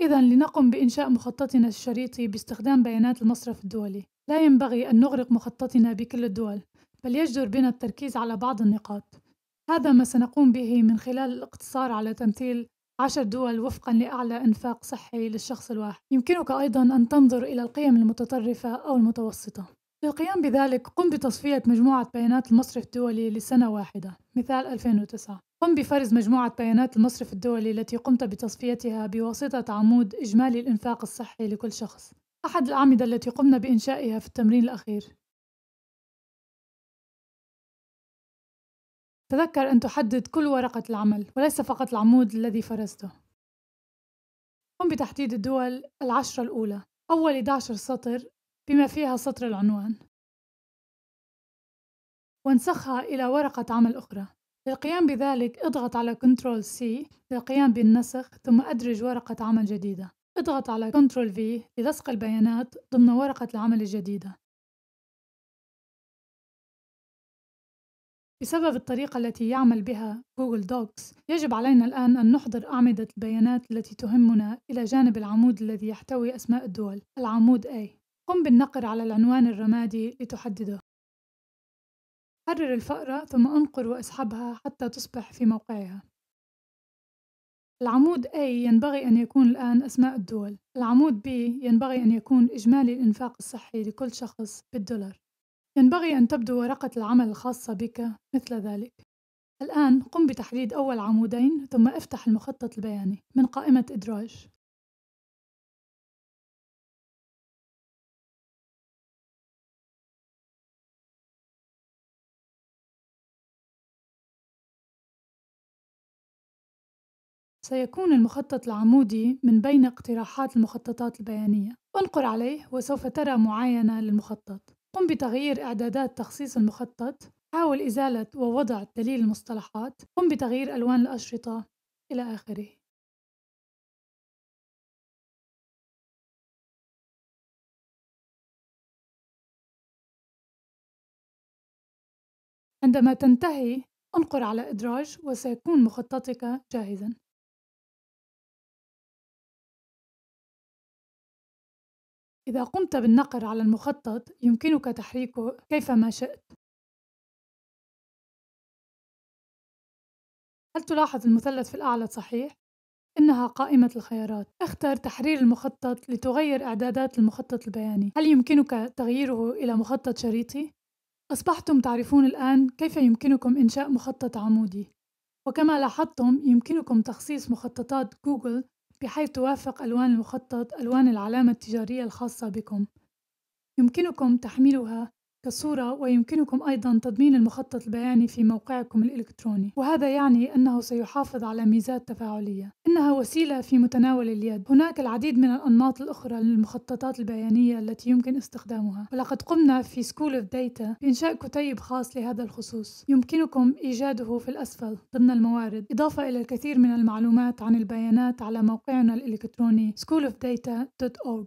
إذا لنقم بإنشاء مخططنا الشريطي باستخدام بيانات المصرف الدولي. لا ينبغي أن نغرق مخططنا بكل الدول، بل يجدر بنا التركيز على بعض النقاط. هذا ما سنقوم به من خلال الاقتصار على تمثيل عشر دول وفقا لأعلى إنفاق صحي للشخص الواحد. يمكنك أيضا أن تنظر إلى القيم المتطرفة أو المتوسطة. للقيام بذلك قم بتصفية مجموعة بيانات المصرف الدولي لسنة واحدة مثال 2009 قم بفرز مجموعة بيانات المصرف الدولي التي قمت بتصفيتها بواسطة عمود إجمالي الإنفاق الصحي لكل شخص أحد الأعمدة التي قمنا بإنشائها في التمرين الأخير تذكر أن تحدد كل ورقة العمل وليس فقط العمود الذي فرزته قم بتحديد الدول العشرة الأولى أول 11 سطر بما فيها سطر العنوان وانسخها إلى ورقة عمل أخرى للقيام بذلك اضغط على Ctrl C للقيام بالنسخ ثم أدرج ورقة عمل جديدة اضغط على Ctrl V للصق البيانات ضمن ورقة العمل الجديدة بسبب الطريقة التي يعمل بها جوجل دوكس، يجب علينا الآن أن نحضر أعمدة البيانات التي تهمنا إلى جانب العمود الذي يحتوي أسماء الدول، العمود A. قم بالنقر على العنوان الرمادي لتحدده. حرر الفأرة ثم أنقر وأسحبها حتى تصبح في موقعها العمود A ينبغي أن يكون الآن أسماء الدول العمود B ينبغي أن يكون إجمالي الإنفاق الصحي لكل شخص بالدولار ينبغي أن تبدو ورقة العمل الخاصة بك مثل ذلك الآن قم بتحديد أول عمودين ثم افتح المخطط البياني من قائمة إدراج سيكون المخطط العمودي من بين اقتراحات المخططات البيانية انقر عليه وسوف ترى معاينة للمخطط قم بتغيير إعدادات تخصيص المخطط حاول إزالة ووضع دليل المصطلحات قم بتغيير ألوان الأشرطة إلى آخره عندما تنتهي انقر على إدراج وسيكون مخططك جاهزاً إذا قمت بالنقر على المخطط، يمكنك تحريكه كيفما شئت. هل تلاحظ المثلث في الأعلى صحيح؟ إنها قائمة الخيارات. اختر تحرير المخطط لتغير إعدادات المخطط البياني. هل يمكنك تغييره إلى مخطط شريطي؟ أصبحتم تعرفون الآن كيف يمكنكم إنشاء مخطط عمودي. وكما لاحظتم، يمكنكم تخصيص مخططات جوجل بحيث توافق ألوان المخطط ألوان العلامة التجارية الخاصة بكم. يمكنكم تحميلها كصورة ويمكنكم أيضا تضمين المخطط البياني في موقعكم الإلكتروني وهذا يعني أنه سيحافظ على ميزات تفاعلية إنها وسيلة في متناول اليد هناك العديد من الأنماط الأخرى للمخططات البيانية التي يمكن استخدامها ولقد قمنا في سكول اوف داتا بإنشاء كتيب خاص لهذا الخصوص يمكنكم إيجاده في الأسفل ضمن الموارد إضافة إلى الكثير من المعلومات عن البيانات على موقعنا الإلكتروني schoolofdata.org